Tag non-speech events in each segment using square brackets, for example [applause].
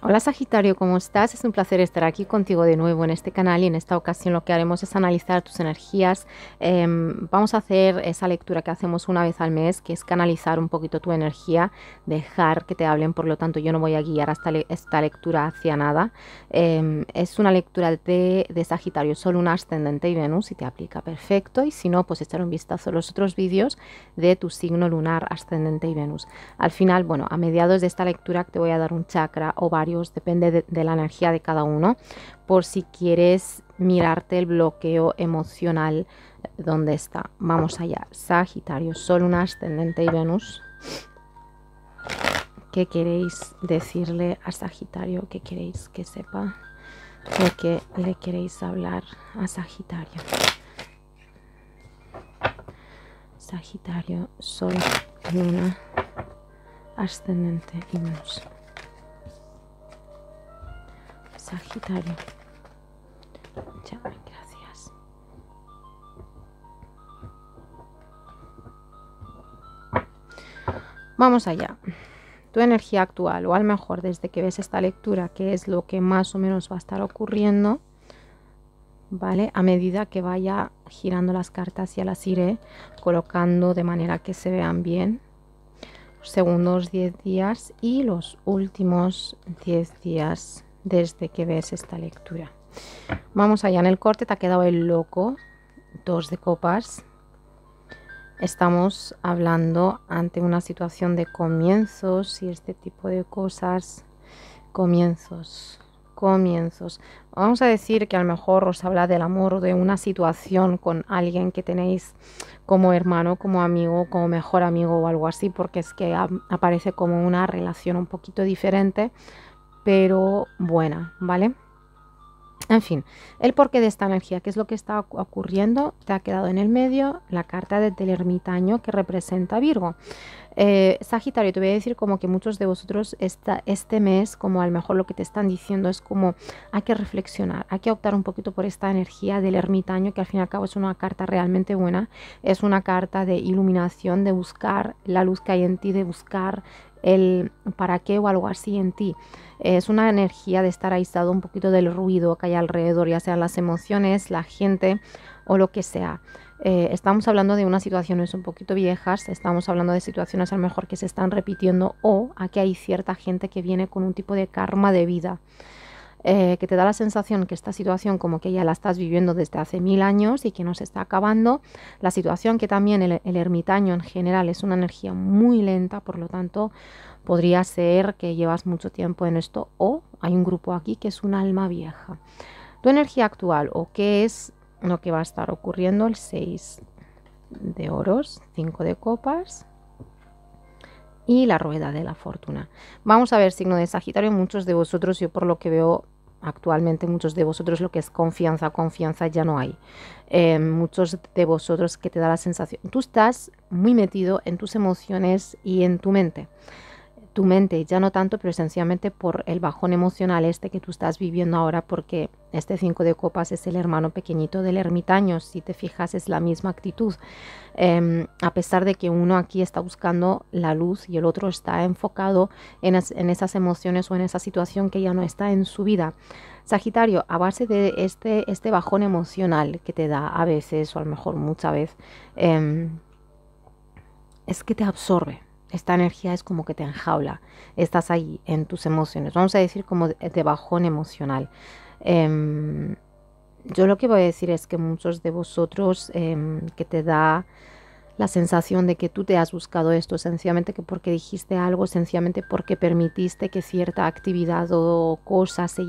Hola Sagitario, ¿cómo estás? Es un placer estar aquí contigo de nuevo en este canal y en esta ocasión lo que haremos es analizar tus energías. Em, vamos a hacer esa lectura que hacemos una vez al mes, que es canalizar un poquito tu energía, dejar que te hablen, por lo tanto yo no voy a guiar hasta esta lectura hacia nada. Em, es una lectura de, de Sagitario, solo un ascendente y Venus y te aplica perfecto y si no, pues echar un vistazo a los otros vídeos de tu signo lunar, ascendente y Venus. Al final, bueno, a mediados de esta lectura te voy a dar un chakra o varios depende de, la energía de cada uno, por si quieres mirarte el bloqueo emocional eh, donde está. Vamos allá, Sagitario, Sol, un ascendente y Venus. ¿Qué queréis decirle a Sagitario? ¿Qué queréis que sepa? ¿De qué le queréis hablar a Sagitario? Sagitario, Sol, Luna, Ascendente y Venus. Sagitario. Ya, gracias. Vamos allá. Tu energía actual, o al mejor desde que ves esta lectura, que es lo que más o menos va a estar ocurriendo, ¿vale? A medida que vaya girando las cartas ya las iré colocando de manera que se vean bien. Los segundos 10 días y los últimos 10 días desde que ves esta lectura. Vamos allá, en el corte te ha quedado el loco, dos de copas. Estamos hablando ante una situación de comienzos y este tipo de cosas. Comienzos, comienzos. Vamos a decir que a lo mejor os habla del amor o de una situación con alguien que tenéis como hermano, como amigo, como mejor amigo o algo así, porque es que aparece como una relación un poquito diferente pero buena, ¿vale? En fin, el porqué de esta energía, qué es lo que está ocurriendo, te ha quedado en el medio la carta del ermitaño que representa Virgo. Eh, Sagitario, te voy a decir como que muchos de vosotros esta, este mes, como a lo mejor lo que te están diciendo es como hay que reflexionar, hay que optar un poquito por esta energía del ermitaño, que al fin y al cabo es una carta realmente buena, es una carta de iluminación, de buscar la luz que hay en ti, de buscar el para qué o algo así en ti. Es una energía de estar aislado un poquito del ruido que hay alrededor, ya sean las emociones, la gente o lo que sea. Eh, estamos hablando de unas situaciones un poquito viejas, estamos hablando de situaciones a lo mejor que se están repitiendo o que hay cierta gente que viene con un tipo de karma de vida. Eh, que te da la sensación que esta situación como que ya la estás viviendo desde hace mil años y que no se está acabando. La situación que también el, el ermitaño en general es una energía muy lenta, por lo tanto podría ser que llevas mucho tiempo en esto o hay un grupo aquí que es un alma vieja. Tu energía actual o qué es lo que va a estar ocurriendo el 6 de oros, 5 de copas, y la rueda de la fortuna. Vamos a ver signo de Sagitario, muchos de vosotros, yo por lo que veo actualmente muchos de vosotros lo que es confianza, confianza ya no hay. Eh, muchos de vosotros que te da la sensación, tú estás muy metido en tus emociones y en tu mente tu mente, ya no tanto, pero sencillamente por el bajón emocional este que tú estás viviendo ahora, porque este 5 de copas es el hermano pequeñito del ermitaño, si te fijas es la misma actitud, em, a pesar de que uno aquí está buscando la luz y el otro está enfocado en, esas emociones o en esa situación que ya no está en su vida. Sagitario, a base de este, este bajón emocional que te da a veces o a lo mejor mucha veces, em, es que te absorbe, esta energía es como que te enjaula, estás ahí en tus emociones, vamos a decir como de bajón emocional. Em, yo lo que voy a decir es que muchos de vosotros em, que te da la sensación de que tú te has buscado esto sencillamente que porque dijiste algo, sencillamente porque permitiste que cierta actividad o cosa se,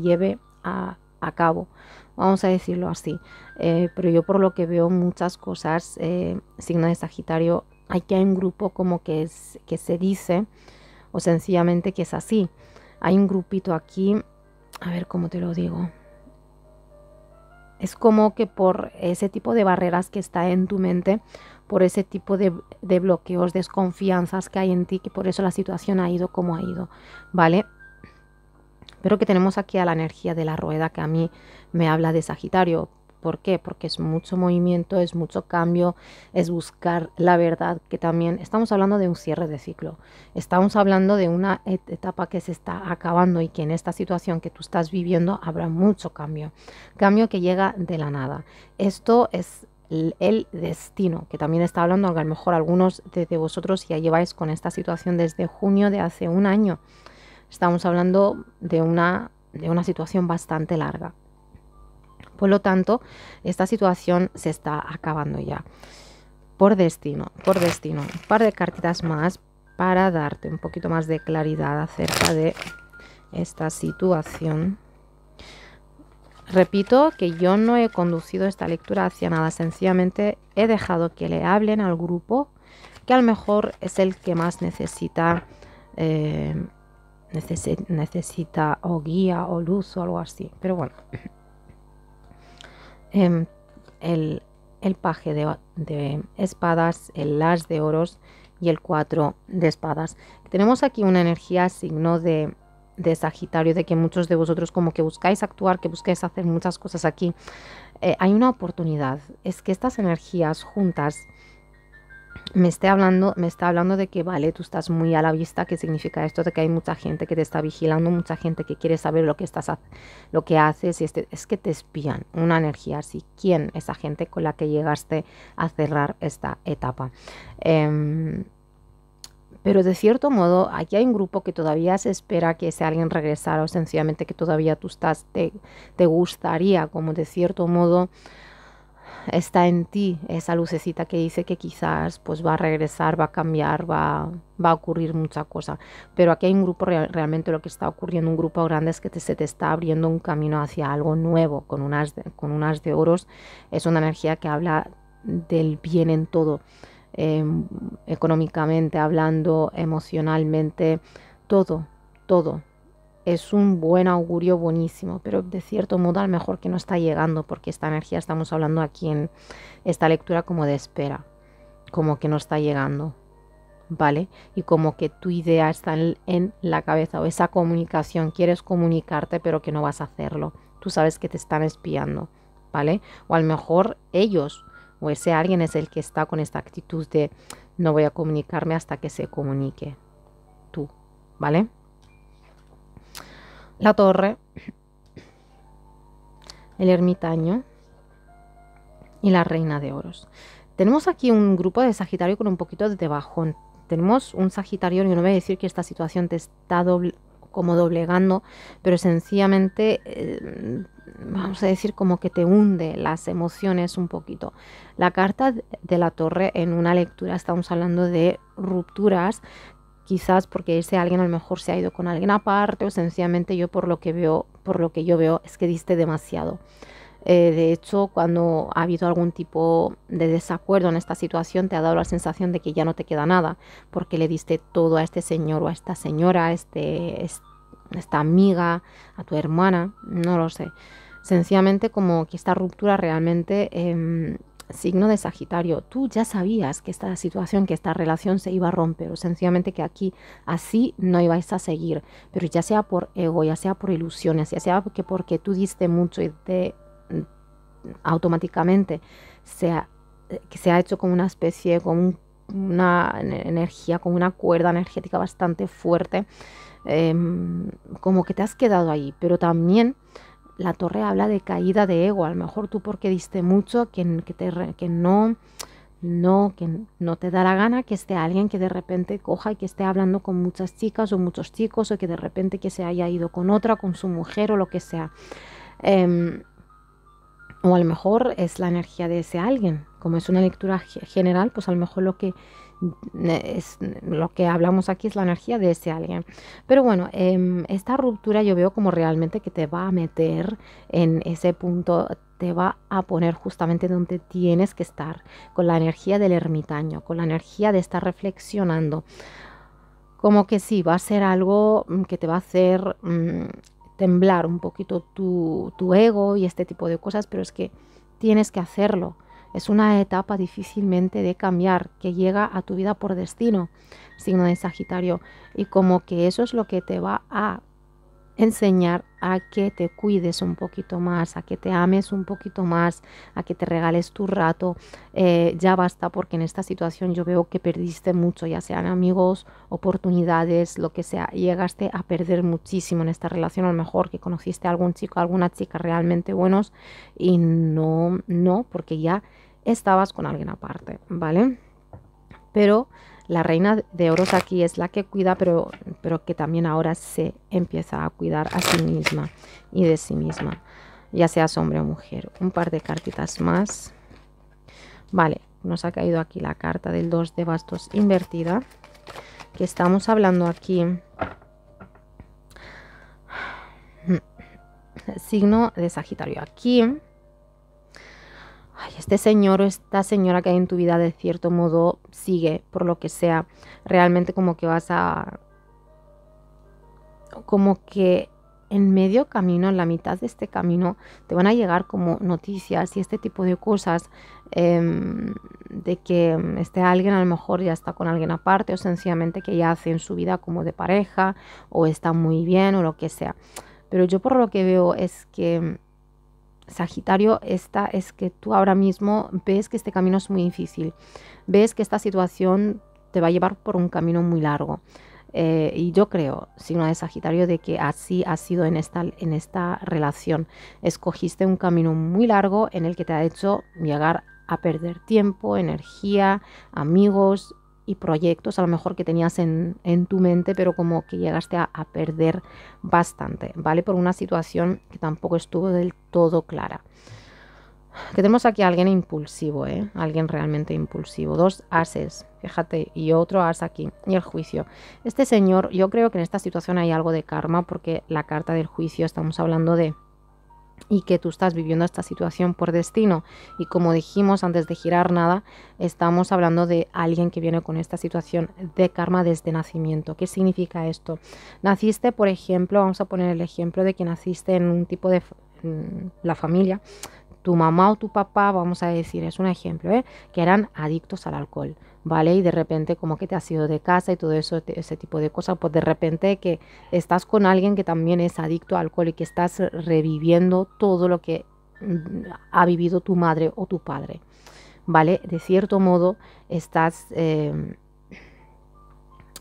lleve a, cabo. Vamos a decirlo así. Eh, pero yo por lo que veo muchas cosas, eh, signo de Sagitario, hay que hay un grupo como que, es, que se dice o sencillamente que es así. Hay un grupito aquí, a ver cómo te lo digo. Es como que por ese tipo de barreras que está en tu mente, por ese tipo de, de bloqueos, desconfianzas que hay en ti, que por eso la situación ha ido como ha ido, ¿vale? Pero que tenemos aquí a la energía de la rueda que a mí me habla de Sagitario, ¿Por qué? Porque es mucho movimiento, es mucho cambio, es buscar la verdad, que también estamos hablando de un cierre de ciclo, estamos hablando de una etapa que se está acabando y que en esta situación que tú estás viviendo habrá mucho cambio, cambio que llega de la nada. Esto es el destino, que también está hablando, a lo mejor algunos de, vosotros ya lleváis con esta situación desde junio de hace un año. Estamos hablando de una, de una situación bastante larga. Por lo tanto, esta situación se está acabando ya. Por destino, por destino. Un par de cartitas más para darte un poquito más de claridad acerca de esta situación. Repito que yo no he conducido esta lectura hacia nada, sencillamente he dejado que le hablen al grupo, que a lo mejor es el que más necesita, eh, necesita o guía o luz o algo así. Pero bueno, Em, el, paje de, espadas, el las de oros y el cuatro de espadas. Tenemos aquí una energía signo de, de, Sagitario, de que muchos de vosotros como que buscáis actuar, que buscáis hacer muchas cosas aquí. Eh, hay una oportunidad, es que estas energías juntas me está hablando, me está hablando de que, vale, tú estás muy a la vista, ¿qué significa esto? De que hay mucha gente que te está vigilando, mucha gente que quiere saber lo que, estás, lo que haces, y este, es que te espían, una energía así. ¿Quién? Esa gente con la que llegaste a cerrar esta etapa. Em, pero de cierto modo, aquí hay un grupo que todavía se espera que sea alguien regresara o sencillamente que todavía tú estás, te, te gustaría, como de cierto modo está en ti esa lucecita que dice que quizás pues va a regresar, va a cambiar, va, a ocurrir mucha cosa. Pero aquí hay un grupo, realmente lo que está ocurriendo, un grupo grande es que se te está abriendo un camino hacia algo nuevo con unas, de, con unas de oros. Es una energía que habla del bien en todo, em, económicamente hablando, emocionalmente, todo, todo, es un buen augurio buenísimo, pero de cierto modo a lo mejor que no está llegando, porque esta energía estamos hablando aquí en esta lectura como de espera, como que no está llegando, ¿vale? Y como que tu idea está en, la cabeza o esa comunicación, quieres comunicarte pero que no vas a hacerlo, tú sabes que te están espiando, ¿vale? O a lo mejor ellos o ese alguien es el que está con esta actitud de no voy a comunicarme hasta que se comunique tú, ¿vale? la torre, el ermitaño y la reina de oros. Tenemos aquí un grupo de Sagitario con un poquito de bajón. Tenemos un Sagitario, yo no voy a decir que esta situación te está como doblegando, pero sencillamente, eh, vamos a decir, como que te hunde las emociones un poquito. La carta de la torre en una lectura estamos hablando de rupturas quizás porque ese alguien a lo mejor se ha ido con alguien aparte o sencillamente yo por lo que veo, por lo que yo veo es que diste demasiado. Eh, de hecho, cuando ha habido algún tipo de desacuerdo en esta situación, te ha dado la sensación de que ya no te queda nada, porque le diste todo a este señor o a esta señora, a este, esta amiga, a tu hermana, no lo sé. Sencillamente como que esta ruptura realmente em, signo de Sagitario, tú ya sabías que esta situación, que esta relación se iba a romper, o sencillamente que aquí así no ibais a seguir, pero ya sea por ego, ya sea por ilusiones, ya sea porque, tú diste mucho y te mm, automáticamente se ha, eh, se ha hecho como una especie, como una energía, como una cuerda energética bastante fuerte, em, como que te has quedado ahí, pero también la torre habla de caída de ego. A lo mejor tú porque diste mucho, que, que, te, que no, no, que no te gana que esté alguien que de repente coja y que esté hablando con muchas chicas o muchos chicos o que de repente que se haya ido con otra, con su mujer o lo que sea. Em, o a lo mejor es la energía de ese alguien. Como es una lectura general, pues a lo mejor lo que es, lo que hablamos aquí es la energía de ese alguien. Pero bueno, em, esta ruptura yo veo como realmente que te va a meter en ese punto te va a poner justamente donde tienes que estar, con la energía del ermitaño, con la energía de estar reflexionando. Como que sí, va a ser algo mm, que te va a hacer mm, temblar un poquito tu ego y este tipo de cosas, pero es que tienes que hacerlo es una etapa difícilmente de cambiar, que llega a tu vida por destino, signo de Sagitario, y como que eso es lo que te va a enseñar a que te cuides un poquito más, a que te ames un poquito más, a que te regales tu rato. Eh, ya basta porque en esta situación yo veo que perdiste mucho, ya sean amigos, oportunidades, lo que sea. Llegaste a perder muchísimo en esta relación, a lo mejor que conociste a algún chico, alguna chica realmente buenos y no, no, porque ya estabas con alguien aparte, ¿vale? Pero la reina de oros aquí es la que cuida, pero, pero que también ahora se empieza a cuidar a sí misma y de sí misma, ya sea hombre o mujer. Un par de cartitas más. Vale, nos ha caído aquí la carta del 2 de bastos invertida, que estamos hablando aquí. Signo de Sagitario. Aquí este señor o esta señora que hay en tu vida de cierto modo sigue por lo que sea, realmente como que vas a... como que en medio camino, en la mitad de este camino, te van a llegar como noticias y este tipo de cosas em, de que este alguien a lo mejor ya está con alguien aparte o sencillamente que ya hace en su vida como de pareja o está muy bien o lo que sea. Pero yo por lo que veo es que Sagitario, esta es que tú ahora mismo ves que este camino es muy difícil, ves que esta situación te va a llevar por un camino muy largo. Eh, y yo creo, signo de Sagitario, de que así ha sido en esta, en esta relación. Escogiste un camino muy largo en el que te ha hecho llegar a perder tiempo, energía, amigos, y proyectos a lo mejor que tenías en, tu mente, pero como que llegaste a, perder bastante, ¿vale? Por una situación que tampoco estuvo del todo clara. Que tenemos aquí a alguien impulsivo, ¿eh? Alguien realmente impulsivo. Dos ases, fíjate, y otro as aquí, y el juicio. Este señor, yo creo que en esta situación hay algo de karma, porque la carta del juicio, estamos hablando de y que tú estás viviendo esta situación por destino. Y como dijimos antes de girar nada, estamos hablando de alguien que viene con esta situación de karma desde nacimiento. ¿Qué significa esto? Naciste, por ejemplo, vamos a poner el ejemplo de que naciste en un tipo de mm, la familia tu mamá o tu papá, vamos a decir, es un ejemplo, ¿eh? que eran adictos al alcohol, ¿vale? Y de repente como que te has ido de casa y todo eso, ese tipo de cosas, pues de repente que estás con alguien que también es adicto al alcohol y que estás reviviendo todo lo que mm, ha vivido tu madre o tu padre, ¿vale? De cierto modo estás... Em,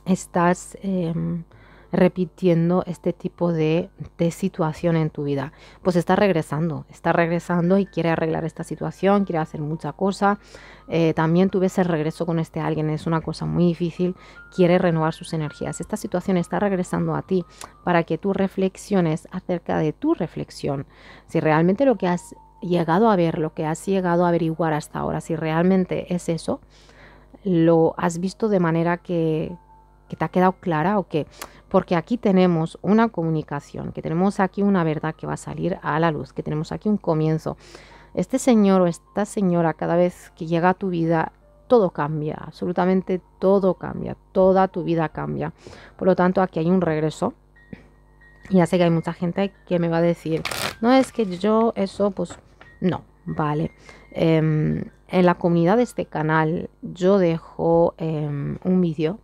estás em, repitiendo este tipo de, de, situación en tu vida. Pues está regresando, está regresando y quiere arreglar esta situación, quiere hacer mucha cosa. Eh, también tú ves el regreso con este alguien, es una cosa muy difícil, quiere renovar sus energías. Esta situación está regresando a ti para que tú reflexiones acerca de tu reflexión. Si realmente lo que has llegado a ver, lo que has llegado a averiguar hasta ahora, si realmente es eso, lo has visto de manera que, que te ha quedado clara o qué, porque aquí tenemos una comunicación, que tenemos aquí una verdad que va a salir a la luz, que tenemos aquí un comienzo. Este señor o esta señora cada vez que llega a tu vida todo cambia, absolutamente todo cambia, toda tu vida cambia. Por lo tanto, aquí hay un regreso. Ya sé que hay mucha gente que me va a decir, no es que yo eso, pues no, vale. Em, en la comunidad de este canal yo dejo em, un vídeo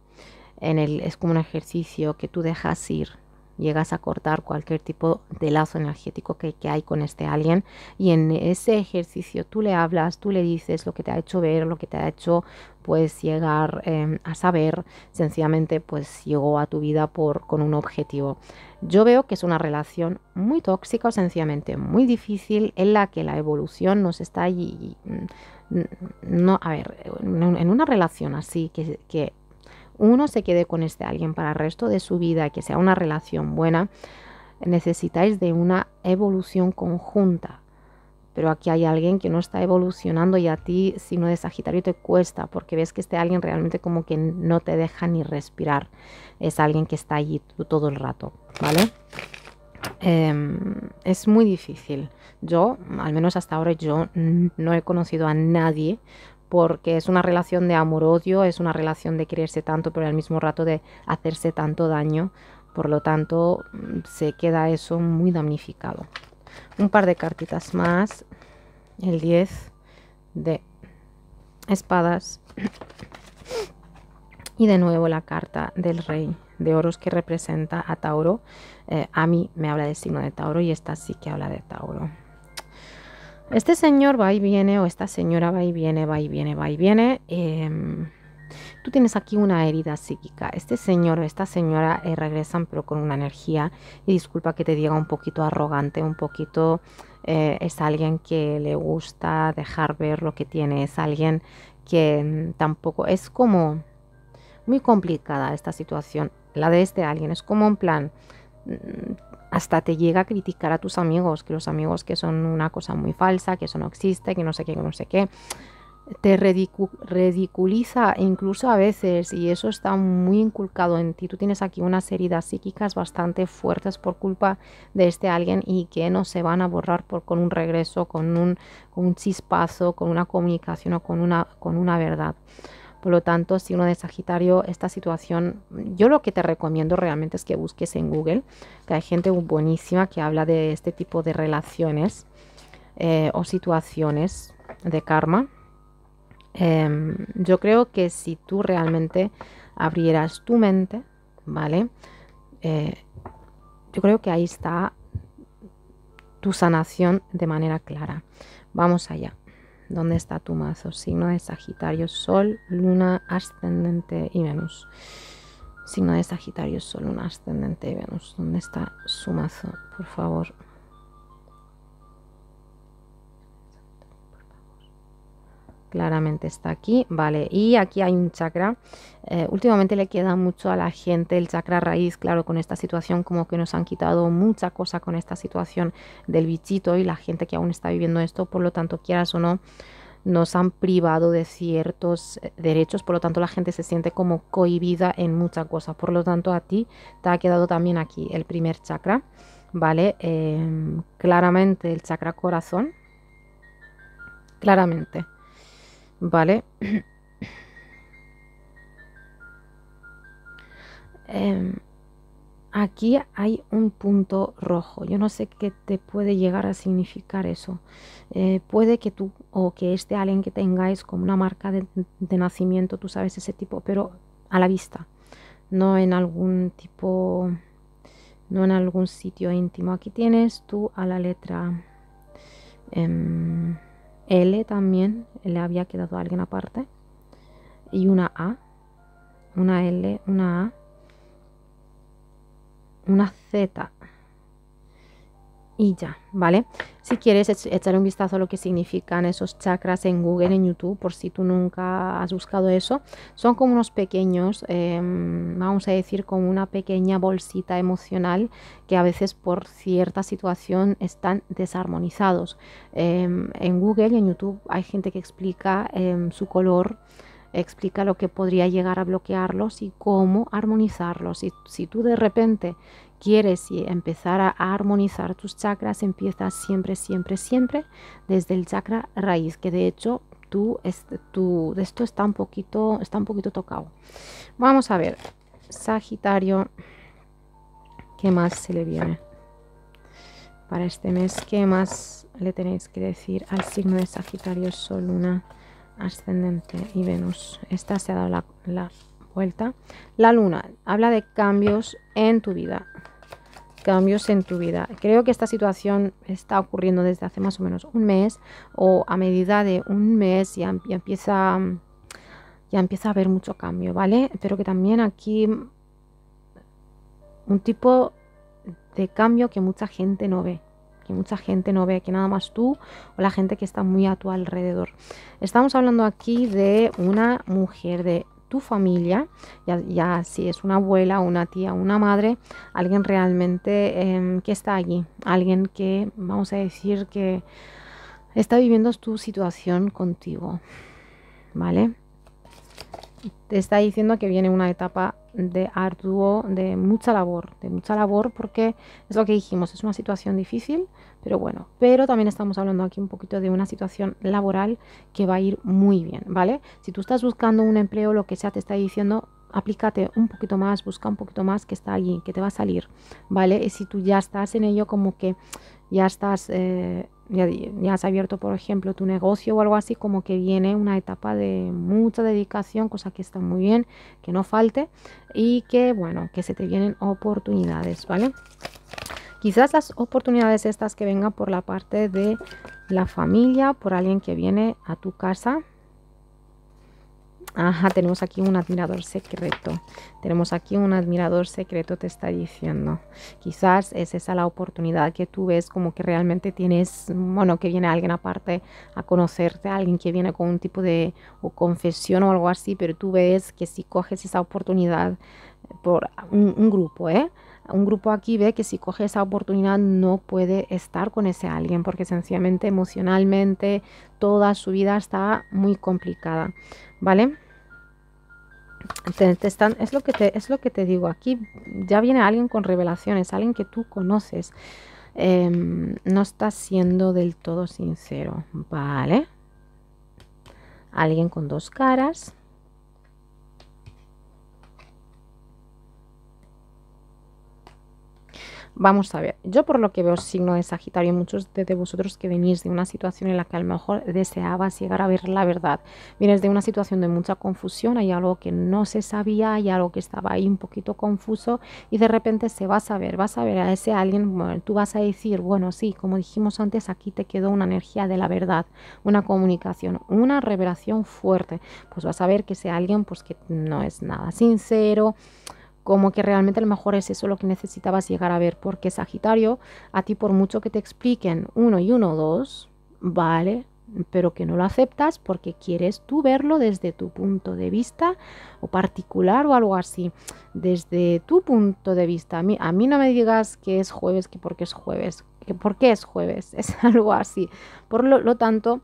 es como un ejercicio que tú dejas ir, llegas a cortar cualquier tipo de lazo energético que, que, hay con este alguien y en ese ejercicio tú le hablas, tú le dices lo que te ha hecho ver, lo que te ha hecho pues llegar em, a saber, sencillamente pues llegó a tu vida por, con un objetivo. Yo veo que es una relación muy tóxica o sencillamente muy difícil en la que la evolución nos está allí. Mm, no, a ver, en una relación así que uno se quede con este alguien para el resto de su vida, que sea una relación buena, necesitáis de una evolución conjunta. Pero aquí hay alguien que no está evolucionando y a ti, si no de Sagitario, te cuesta porque ves que este alguien realmente como que no te deja ni respirar. Es alguien que está allí todo el rato, ¿vale? Em, es muy difícil. Yo, al menos hasta ahora, yo no he conocido a nadie porque es una relación de amor-odio, es una relación de quererse tanto, pero al mismo rato de hacerse tanto daño. Por lo tanto, se queda eso muy damnificado. Un par de cartitas más. El 10 de espadas. Y de nuevo la carta del rey de oros que representa a Tauro. Eh, a mí me habla del signo de Tauro y esta sí que habla de Tauro. Este señor va y viene, o esta señora va y viene, va y viene, va y viene. Em, tú tienes aquí una herida psíquica. Este señor o esta señora eh, regresan pero con una energía, y disculpa que te diga un poquito arrogante, un poquito eh, es alguien que le gusta dejar ver lo que tiene, es alguien que mm, tampoco es como muy complicada esta situación, la de este alguien, es como un plan mm, hasta te llega a criticar a tus amigos, que los amigos que son una cosa muy falsa, que eso no existe, que no sé qué, que no sé qué. Te ridiculiza incluso a veces y eso está muy inculcado en ti. Tú tienes aquí unas heridas psíquicas bastante fuertes por culpa de este alguien y que no se van a borrar con un regreso, con un, chispazo, con una comunicación o con una verdad. Por lo tanto, signo de Sagitario, esta situación, yo lo que te recomiendo realmente es que busques en Google, que hay gente buenísima que habla de este tipo de relaciones eh, o situaciones de karma. Em, yo creo que si tú realmente abrieras tu mente, ¿vale? Eh, yo creo que ahí está tu sanación de manera clara. Vamos allá. ¿Dónde está tu mazo? Signo de Sagitario, Sol, Luna, Ascendente y Venus. Signo de Sagitario, Sol, Luna, Ascendente y Venus. ¿Dónde está su mazo? Por favor. claramente está aquí, vale, y aquí hay un chakra, eh, últimamente le queda mucho a la gente el chakra raíz, claro, con esta situación como que nos han quitado mucha cosa con esta situación del bichito y la gente que aún está viviendo esto, por lo tanto, quieras o no, nos han privado de ciertos eh, derechos, por lo tanto la gente se siente como cohibida en muchas cosas, por lo tanto a ti te ha quedado también aquí el primer chakra, ¿vale? Em, claramente el chakra corazón, claramente ¿vale? [clears throat] Em, aquí hay un punto rojo. Yo no sé qué te puede llegar a significar eso. Eh, puede que tú o que este alguien que tengáis como una marca de, nacimiento, tú sabes ese tipo, pero a la vista, no en algún tipo, no en algún sitio íntimo. Aquí tienes tú a la letra. Em, L también, le había quedado a alguien aparte. Y una A, una L, una A, una Z, y ya, ¿vale? Si quieres echar un vistazo a lo que significan esos chakras en Google, en YouTube, por si tú nunca has buscado eso, son como unos pequeños, em, vamos a decir, como una pequeña bolsita emocional que a veces por cierta situación están desarmonizados. Em, en Google y en YouTube hay gente que explica em, su color explica lo que podría llegar a bloquearlos y cómo armonizarlos. y si tú de repente quieres empezar a armonizar tus chakras, empieza siempre, siempre, siempre desde el chakra raíz, que de hecho tú, tú, de esto está un, poquito, está un poquito tocado. Vamos a ver, Sagitario, ¿qué más se le viene? Para este mes, ¿qué más le tenéis que decir al signo de Sagitario, Sol, Luna, Ascendente y Venus? Esta se ha dado la vuelta. La luna habla de cambios en tu vida. Cambios en tu vida. Creo que esta situación está ocurriendo desde hace más o menos un mes o a medida de un mes ya, empieza ya empieza a haber mucho cambio, ¿vale? Pero que también aquí un tipo de cambio que mucha gente no ve que mucha gente no ve, que nada más tú o la gente que está muy a tu alrededor. Estamos hablando aquí de una mujer, de tu familia, ya, si es una abuela, una tía, una madre, alguien realmente em, que está allí, alguien que, vamos a decir, que está viviendo tu situación contigo, ¿vale? te está diciendo que viene una etapa de arduo, de mucha labor, de mucha labor porque es lo que dijimos, es una situación difícil, pero bueno, pero también estamos hablando aquí un poquito de una situación laboral que va a ir muy bien, ¿vale? Si tú estás buscando un empleo, lo que sea te está diciendo, aplícate un poquito más, busca un poquito más que está allí, que te va a salir, ¿vale? Y si tú ya estás en ello, como que ya estás... Eh, ya, has abierto, por ejemplo, tu negocio o algo así, como que viene una etapa de mucha dedicación, cosa que está muy bien, que no falte y que, bueno, que se te vienen oportunidades, ¿vale? Quizás las oportunidades estas que vengan por la parte de la familia, por alguien que viene a tu casa, Ajá, tenemos aquí un admirador secreto. Tenemos aquí un admirador secreto, te está diciendo. Quizás es esa la oportunidad que tú ves como que realmente tienes, bueno, que viene alguien aparte a conocerte, alguien que viene con un tipo de o confesión o algo así, pero tú ves que si coges esa oportunidad por un, grupo, ¿eh? un grupo aquí ve que si coge esa oportunidad no puede estar con ese alguien porque sencillamente emocionalmente toda su vida está muy complicada, ¿vale? es, lo que te, es lo que te digo, aquí ya viene alguien con revelaciones, alguien que tú conoces. Em, no está siendo del todo sincero, ¿vale? Alguien con dos caras. Vamos a ver, yo por lo que veo signo de Sagitario, muchos de, vosotros que venís de una situación en la que a lo mejor deseabas llegar a ver la verdad, vienes de una situación de mucha confusión, hay algo que no se sabía, hay algo que estaba ahí un poquito confuso y de repente se va a saber, vas a ver a ese alguien, bueno, tú vas a decir, bueno, sí, como dijimos antes, aquí te quedó una energía de la verdad, una comunicación, una revelación fuerte, pues vas a ver que ese alguien pues que no es nada sincero, como que realmente a lo mejor es eso lo que necesitabas llegar a ver, porque Sagitario, a ti por mucho que te expliquen uno y uno, dos, vale, pero que no lo aceptas porque quieres tú verlo desde tu punto de vista o particular o algo así, desde tu punto de vista. A mí, no me digas que es jueves, que porque es jueves, que porque es jueves, [laughs] es algo así. Por lo tanto,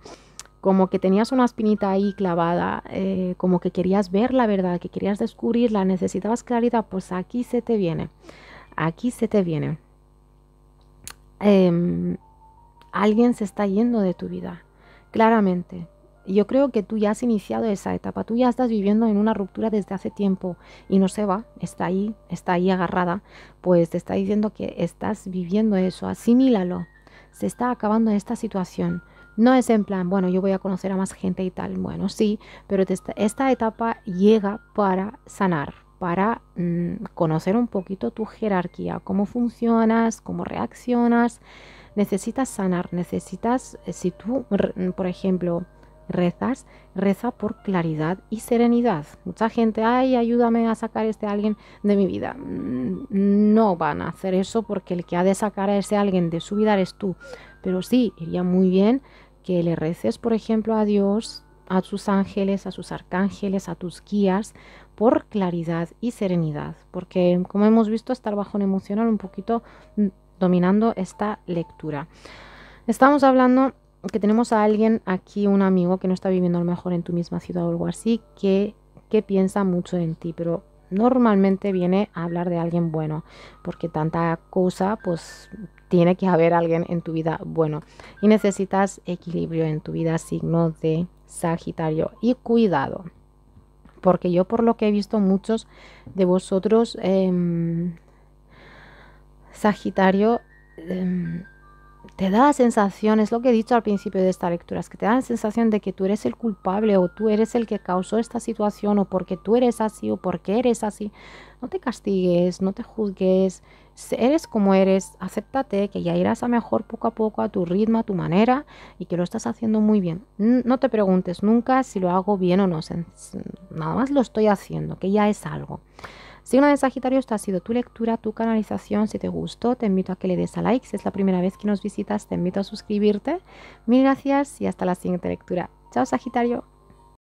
como que tenías una espinita ahí clavada, eh, como que querías ver la verdad, que querías descubrirla, necesitabas claridad, pues aquí se te viene, aquí se te viene. Em, alguien se está yendo de tu vida, claramente. Yo creo que tú ya has iniciado esa etapa, tú ya estás viviendo en una ruptura desde hace tiempo y no se va, está ahí, está ahí agarrada, pues te está diciendo que estás viviendo eso, asimílalo, se está acabando esta situación no es en plan, bueno, yo voy a conocer a más gente y tal. Bueno, sí, pero esta, etapa llega para sanar, para mm, conocer un poquito tu jerarquía, cómo funcionas, cómo reaccionas. Necesitas sanar, necesitas, eh, si tú, mm, por ejemplo, rezas, reza por claridad y serenidad. Mucha gente, ay, ayúdame a sacar a este alguien de mi vida. Mm, no van a hacer eso porque el que ha de sacar a ese alguien de su vida eres tú. Pero sí, iría muy bien que le reces, por ejemplo, a Dios, a sus ángeles, a sus arcángeles, a tus guías, por claridad y serenidad. Porque, como hemos visto, estar bajo un emocional un poquito mm, dominando esta lectura. Estamos hablando que tenemos a alguien aquí, un amigo que no está viviendo a lo mejor en tu misma ciudad o algo así, que, que piensa mucho en ti, pero normalmente viene a hablar de alguien bueno, porque tanta cosa pues tiene que haber alguien en tu vida bueno y necesitas equilibrio en tu vida, signo de Sagitario. Y cuidado, porque yo por lo que he visto muchos de vosotros, em, Sagitario, em, te da la sensación, es lo que he dicho al principio de esta lectura, es que te da la sensación de que tú eres el culpable o tú eres el que causó esta situación o porque tú eres así o porque eres así. No te castigues, no te juzgues, eres como eres, acéptate que ya irás a mejor poco a poco a tu ritmo, a tu manera y que lo estás haciendo muy bien. No te preguntes nunca si lo hago bien o no, nada más lo estoy haciendo, que ya es algo. Signo de Sagitario, esta ha sido tu lectura, tu canalización. Si te gustó, te invito a que le des a like. Si es la primera vez que nos visitas, te invito a suscribirte. Mil gracias y hasta la siguiente lectura. Chao Sagitario.